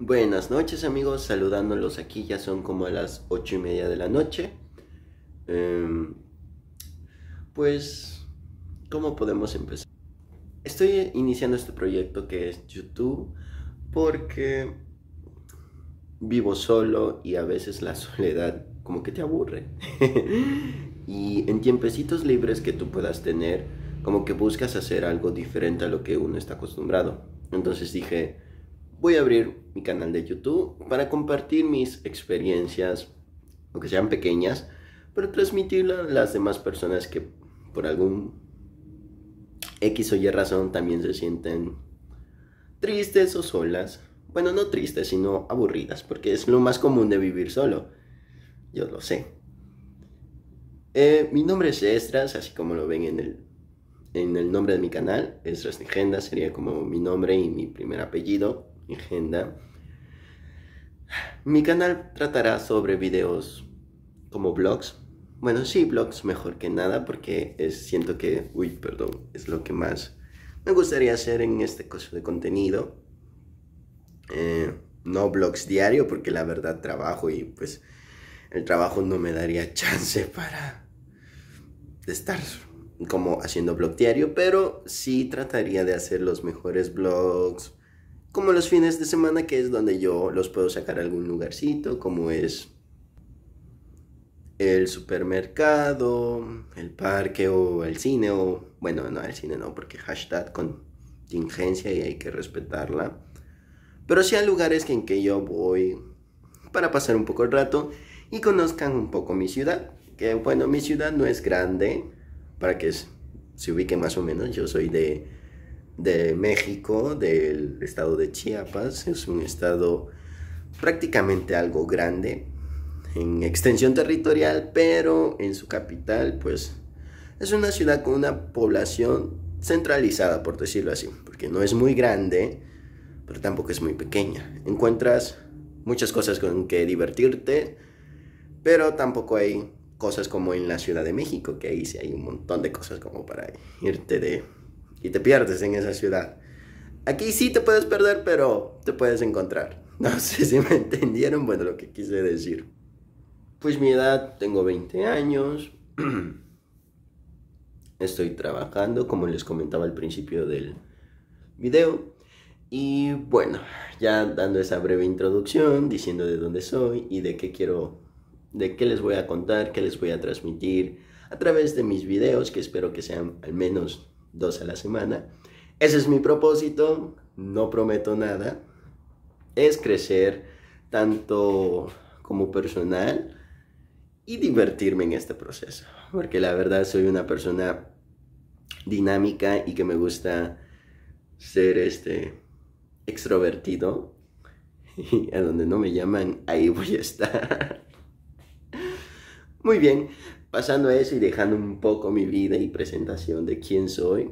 Buenas noches amigos, saludándolos aquí, ya son como a las ocho y media de la noche. Em, pues, ¿cómo podemos empezar? Estoy iniciando este proyecto que es YouTube porque vivo solo y a veces la soledad como que te aburre. y en tiempecitos libres que tú puedas tener, como que buscas hacer algo diferente a lo que uno está acostumbrado. Entonces dije, voy a abrir mi canal de YouTube para compartir mis experiencias, aunque sean pequeñas, pero transmitirlas a las demás personas que por algún X o Y razón también se sienten tristes o solas. Bueno, no tristes, sino aburridas, porque es lo más común de vivir solo. Yo lo sé. Eh, mi nombre es Estras, así como lo ven en el, en el nombre de mi canal. Estras Legenda sería como mi nombre y mi primer apellido mi agenda. Mi canal tratará sobre videos como blogs. Bueno, sí, blogs mejor que nada porque siento que, uy, perdón, es lo que más me gustaría hacer en este caso de contenido. Eh, no blogs diario porque la verdad trabajo y pues el trabajo no me daría chance para estar como haciendo blog diario, pero sí trataría de hacer los mejores blogs como los fines de semana, que es donde yo los puedo sacar a algún lugarcito, como es el supermercado, el parque o el cine, o bueno, no, el cine no, porque hashtag contingencia y hay que respetarla. Pero sí hay lugares en que yo voy para pasar un poco el rato y conozcan un poco mi ciudad. Que bueno, mi ciudad no es grande, para que se ubique más o menos, yo soy de de México, del estado de Chiapas. Es un estado prácticamente algo grande en extensión territorial, pero en su capital, pues es una ciudad con una población centralizada, por decirlo así, porque no es muy grande, pero tampoco es muy pequeña. Encuentras muchas cosas con que divertirte, pero tampoco hay cosas como en la Ciudad de México, que ahí sí hay un montón de cosas como para irte de y te pierdes en esa ciudad. Aquí sí te puedes perder, pero te puedes encontrar. No sé si me entendieron, bueno, lo que quise decir. Pues mi edad, tengo 20 años. Estoy trabajando, como les comentaba al principio del video. Y bueno, ya dando esa breve introducción, diciendo de dónde soy y de qué quiero, de qué les voy a contar, qué les voy a transmitir a través de mis videos, que espero que sean al menos dos a la semana. Ese es mi propósito, no prometo nada. Es crecer tanto como personal y divertirme en este proceso. Porque la verdad soy una persona dinámica y que me gusta ser este extrovertido. Y a donde no me llaman, ahí voy a estar. Muy bien, Pasando eso y dejando un poco mi vida y presentación de quién soy,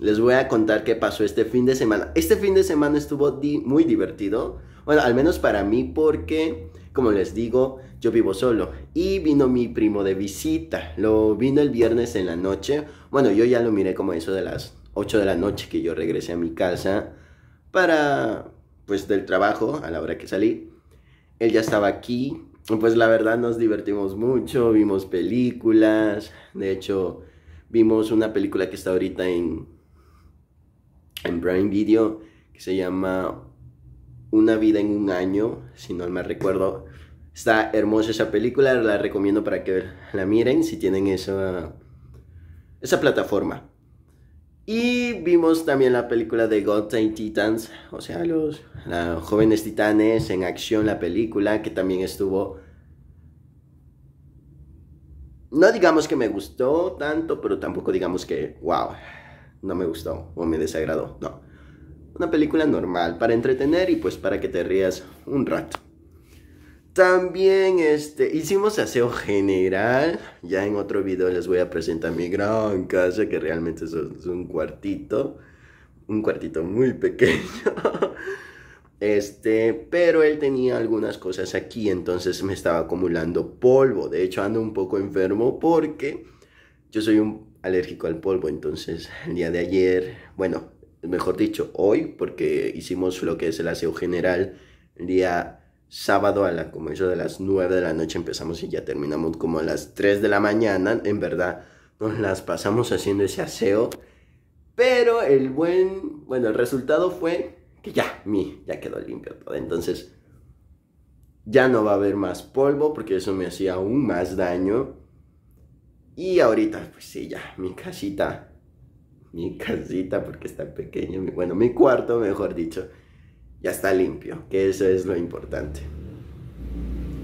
les voy a contar qué pasó este fin de semana. Este fin de semana estuvo muy divertido. Bueno, al menos para mí porque, como les digo, yo vivo solo. Y vino mi primo de visita. Lo vino el viernes en la noche. Bueno, yo ya lo miré como eso de las 8 de la noche que yo regresé a mi casa para, pues, del trabajo a la hora que salí. Él ya estaba aquí pues la verdad nos divertimos mucho, vimos películas, de hecho vimos una película que está ahorita en, en Prime Video que se llama Una vida en un año, si no me recuerdo. Está hermosa esa película, la recomiendo para que la miren si tienen esa, esa plataforma. Y vimos también la película de y Titans, o sea, los jóvenes titanes en acción, la película que también estuvo... No digamos que me gustó tanto, pero tampoco digamos que, wow, no me gustó o me desagradó, no. Una película normal para entretener y pues para que te rías un rato. También este, hicimos aseo general. Ya en otro video les voy a presentar mi gran casa, que realmente es un cuartito. Un cuartito muy pequeño. Este, pero él tenía algunas cosas aquí, entonces me estaba acumulando polvo. De hecho, ando un poco enfermo porque yo soy un alérgico al polvo. Entonces, el día de ayer, bueno, mejor dicho, hoy, porque hicimos lo que es el aseo general, el día sábado a la, como de las 9 de la noche empezamos y ya terminamos como a las 3 de la mañana. En verdad, nos las pasamos haciendo ese aseo. Pero el buen, bueno, el resultado fue que ya, mi, ya quedó limpio todo. Entonces, ya no va a haber más polvo porque eso me hacía aún más daño. Y ahorita, pues sí, ya, mi casita, mi casita porque está pequeña, bueno, mi cuarto, mejor dicho ya está limpio, que eso es lo importante.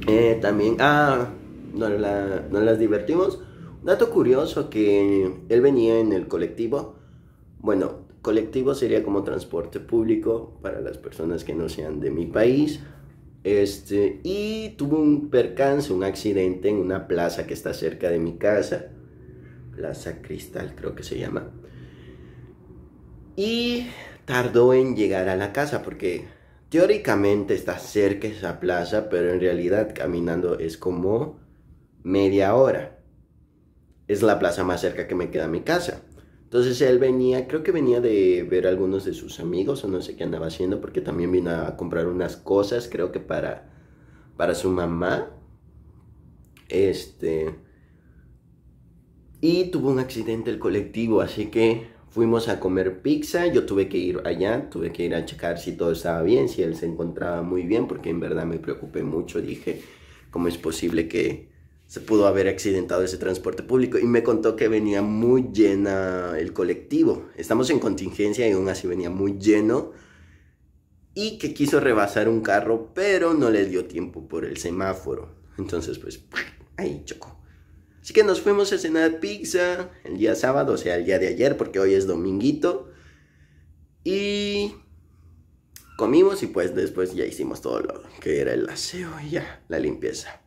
Eh, también, ah, no las divertimos. Dato curioso que él venía en el colectivo. Bueno, colectivo sería como transporte público para las personas que no sean de mi país. Este, y tuvo un percance, un accidente en una plaza que está cerca de mi casa. Plaza Cristal creo que se llama. Y tardó en llegar a la casa porque teóricamente está cerca esa plaza, pero en realidad caminando es como media hora. Es la plaza más cerca que me queda a mi casa. Entonces él venía, creo que venía de ver a algunos de sus amigos o no sé qué andaba haciendo, porque también vino a comprar unas cosas, creo que para, para su mamá. Este. Y tuvo un accidente el colectivo, así que Fuimos a comer pizza, yo tuve que ir allá, tuve que ir a checar si todo estaba bien, si él se encontraba muy bien, porque en verdad me preocupé mucho, dije, ¿cómo es posible que se pudo haber accidentado ese transporte público? Y me contó que venía muy llena el colectivo, estamos en contingencia y aún así venía muy lleno, y que quiso rebasar un carro, pero no le dio tiempo por el semáforo, entonces pues ahí chocó. Así que nos fuimos a cenar pizza el día sábado, o sea, el día de ayer, porque hoy es dominguito. Y comimos y pues después ya hicimos todo lo que era el aseo y ya, la limpieza.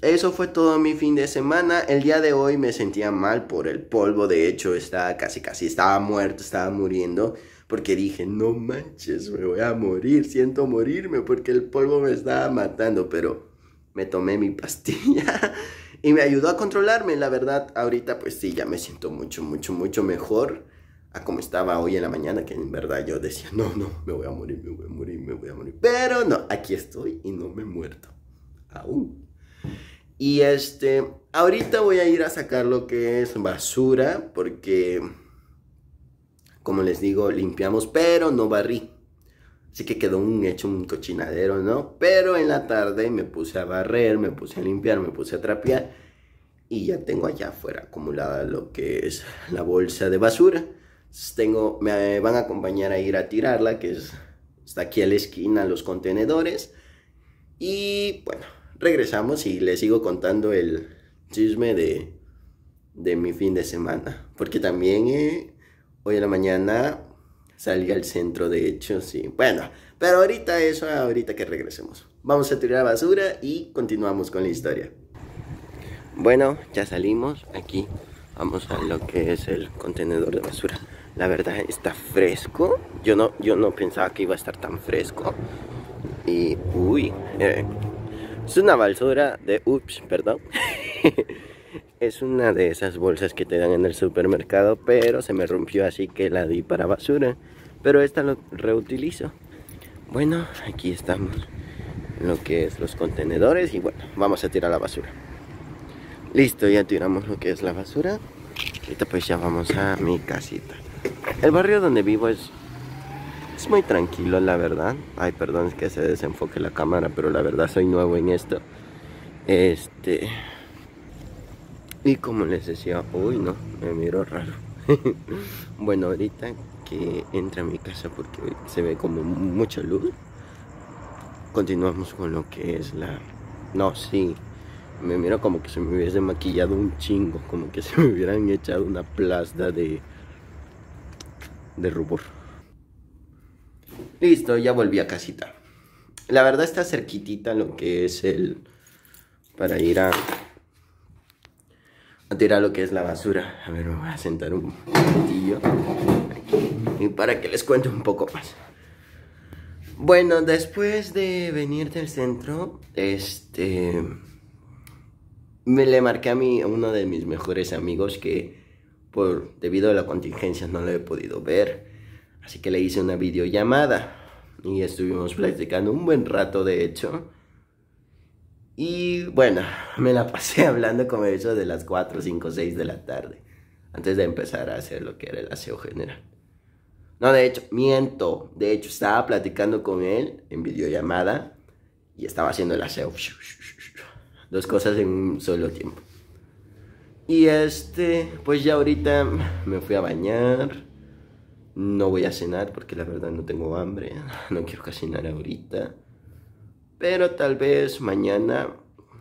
Eso fue todo mi fin de semana. El día de hoy me sentía mal por el polvo. De hecho, estaba casi, casi, estaba muerto, estaba muriendo. Porque dije, no manches, me voy a morir. Siento morirme porque el polvo me estaba matando. Pero me tomé mi pastilla y me ayudó a controlarme. La verdad, ahorita pues sí, ya me siento mucho, mucho, mucho mejor a como estaba hoy en la mañana, que en verdad yo decía, no, no, me voy a morir, me voy a morir, me voy a morir. Pero no, aquí estoy y no me he muerto. Aún. Y este, ahorita voy a ir a sacar lo que es basura, porque, como les digo, limpiamos, pero no barrí. Así que quedó un hecho un cochinadero, ¿no? Pero en la tarde me puse a barrer, me puse a limpiar, me puse a trapear y ya tengo allá afuera acumulada lo que es la bolsa de basura. tengo, me van a acompañar a ir a tirarla, que es, está aquí a la esquina, los contenedores. Y bueno, regresamos y les sigo contando el chisme de, de mi fin de semana. Porque también eh, hoy en la mañana salga al centro, de hecho, sí. Bueno, pero ahorita eso, ahorita que regresemos. Vamos a tirar basura y continuamos con la historia. Bueno, ya salimos. Aquí vamos a lo que es el contenedor de basura. La verdad está fresco. Yo no, yo no pensaba que iba a estar tan fresco. Y, uy, eh, es una basura de, ups, perdón. es una de esas bolsas que te dan en el supermercado, pero se me rompió así que la di para basura. Pero esta lo reutilizo. Bueno, aquí estamos. Lo que es los contenedores. Y bueno, vamos a tirar la basura. Listo, ya tiramos lo que es la basura. Ahorita pues ya vamos a mi casita. El barrio donde vivo es, es muy tranquilo, la verdad. Ay, perdón, es que se desenfoque la cámara, pero la verdad soy nuevo en esto. Este... Y como les decía, uy no, me miro raro. bueno, ahorita entra a mi casa porque se ve como mucha luz. Continuamos con lo que es la... No, sí. Me miro como que se me hubiese maquillado un chingo, como que se me hubieran echado una plasta de... de rubor. Listo, ya volví a casita. La verdad está cerquitita lo que es el... para ir a a tirar lo que es la basura. A ver, me voy a sentar un momentillo para que les cuente un poco más. Bueno, después de venir del centro, este... Me le marqué a, mí, uno de mis mejores amigos que por debido a la contingencia no lo he podido ver. Así que le hice una videollamada y estuvimos platicando un buen rato de hecho. Y bueno, me la pasé hablando con eso de las 4, 5, 6 de la tarde, antes de empezar a hacer lo que era el aseo general. No, de hecho, miento. De hecho, estaba platicando con él en videollamada y estaba haciendo el aseo. Dos cosas en un solo tiempo. Y este, pues ya ahorita me fui a bañar. No voy a cenar porque la verdad no tengo hambre. No quiero cocinar ahorita. Pero tal vez mañana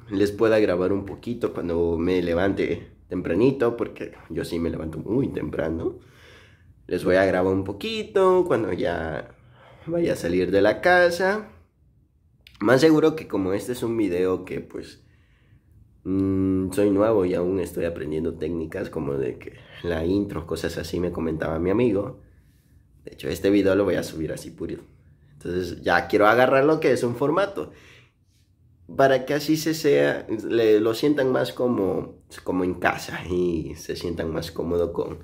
les pueda grabar un poquito cuando me levante tempranito porque yo sí me levanto muy temprano les voy a grabar un poquito cuando ya vaya a salir de la casa. Más seguro que como este es un video que pues mm, soy nuevo y aún estoy aprendiendo técnicas como de que la intro, cosas así me comentaba mi amigo. De hecho, este video lo voy a subir así puro. Entonces ya quiero agarrar lo que es un formato. Para que así se sea, lo sientan más como, como en casa y se sientan más cómodo con,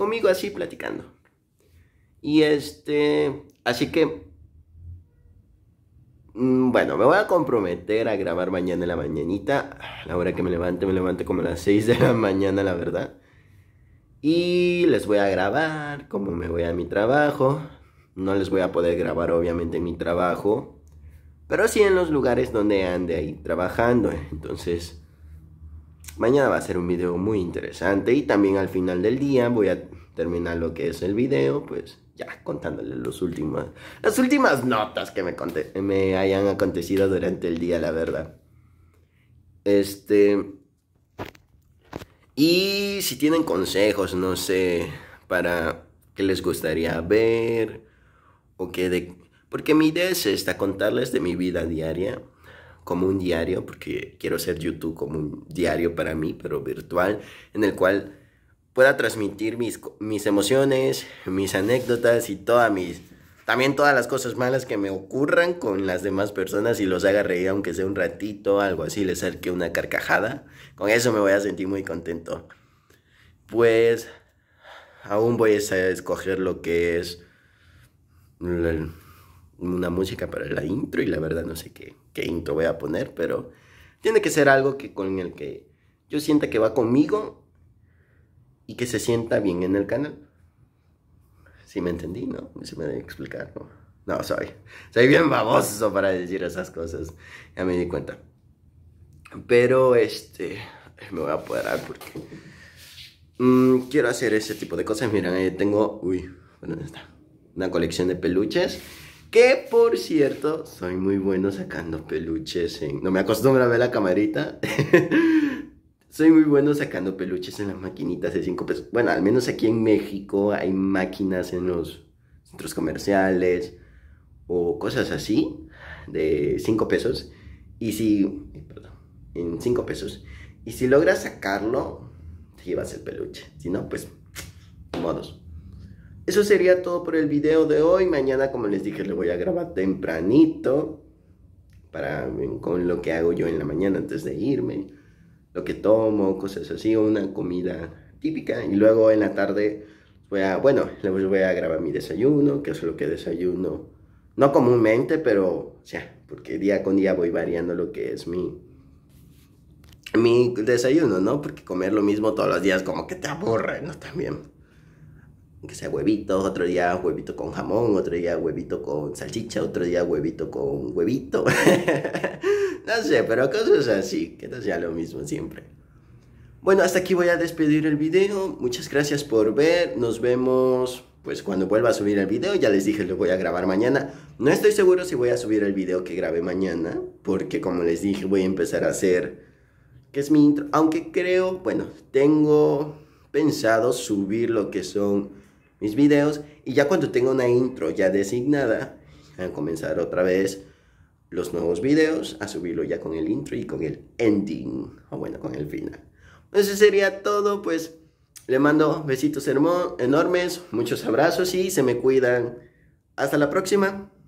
conmigo así platicando. Y este, así que, mm, bueno, me voy a comprometer a grabar mañana en la mañanita. A la hora que me levante, me levante como a las 6 de la mañana, la verdad. Y les voy a grabar como me voy a mi trabajo. No les voy a poder grabar obviamente mi trabajo, pero sí en los lugares donde ande ahí trabajando. ¿eh? Entonces, Mañana va a ser un video muy interesante y también al final del día voy a terminar lo que es el video, pues ya contándoles los últimos, las últimas notas que me, me hayan acontecido durante el día, la verdad. Este... Y si tienen consejos, no sé, para qué les gustaría ver o qué de... Porque mi idea es esta, contarles de mi vida diaria, como un diario, porque quiero hacer YouTube como un diario para mí, pero virtual, en el cual pueda transmitir mis, mis emociones, mis anécdotas y todas mis... También todas las cosas malas que me ocurran con las demás personas y los haga reír aunque sea un ratito, algo así, les saque una carcajada. Con eso me voy a sentir muy contento. Pues aún voy a escoger lo que es una música para la intro y la verdad no sé qué, qué intro voy a poner, pero tiene que ser algo que con el que yo sienta que va conmigo y que se sienta bien en el canal. Si me entendí, ¿no? Se me debe explicar, ¿no? No, soy, soy bien baboso para decir esas cosas, ya me di cuenta. Pero este, me voy a apoderar porque mm, quiero hacer ese tipo de cosas. Miren, ahí tengo, uy, está? Una colección de peluches que por cierto, soy muy bueno sacando peluches en... No me acostumbro a ver la camarita. soy muy bueno sacando peluches en las maquinitas de 5 pesos. Bueno, al menos aquí en México hay máquinas en los centros comerciales o cosas así de 5 pesos. Y si... Perdón, en 5 pesos. Y si logras sacarlo, te llevas el peluche. Si no, pues... Modos. Eso sería todo por el video de hoy. Mañana, como les dije, le voy a grabar tempranito. Para, con lo que hago yo en la mañana antes de irme. Lo que tomo, cosas así, una comida típica. Y luego en la tarde voy a, bueno, le voy a grabar mi desayuno, que es lo que desayuno. No comúnmente, pero, o sea, porque día con día voy variando lo que es mi, mi desayuno, ¿no? Porque comer lo mismo todos los días como que te aburre, ¿no? También que sea huevito, otro día huevito con jamón, otro día huevito con salchicha, otro día huevito con huevito. no sé, pero cosas así, que no sea lo mismo siempre. Bueno, hasta aquí voy a despedir el video. Muchas gracias por ver. Nos vemos pues cuando vuelva a subir el video. Ya les dije, lo voy a grabar mañana. No estoy seguro si voy a subir el video que grabé mañana, porque como les dije, voy a empezar a hacer que es mi intro, aunque creo, bueno, tengo pensado subir lo que son mis videos y ya cuando tenga una intro ya designada, a comenzar otra vez los nuevos videos, a subirlo ya con el intro y con el ending, o bueno, con el final. Pues eso sería todo, pues le mando besitos enormes, muchos abrazos y se me cuidan. Hasta la próxima.